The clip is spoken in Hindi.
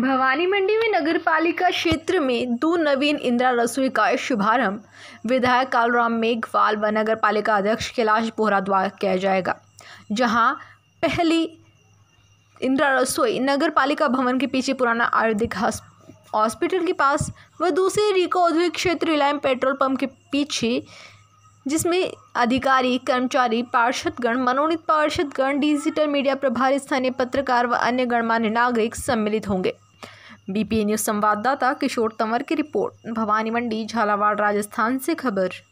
भवानी मंडी में नगर पालिका क्षेत्र में दो नवीन इंदिरा रसोई का शुभारंभ विधायक कालराम मेघवाल व नगर पालिका अध्यक्ष कैलाश बोहरा द्वारा किया जाएगा जहां पहली इंदिरा रसोई नगर पालिका भवन के पीछे पुराना आयुर्वेदिक हॉस्पिटल के पास व दूसरी रिको औद्योगिक क्षेत्र रिलायंस पेट्रोल पंप के पीछे जिसमें अधिकारी कर्मचारी पार्षदगण मनोनीत पार्षदगण डिजिटल मीडिया प्रभारी स्थानीय पत्रकार व अन्य गणमान्य नागरिक सम्मिलित होंगे बीपीए न्यूज संवाददाता किशोर तंवर की रिपोर्ट भवानी मंडी झालावाड़ राजस्थान से खबर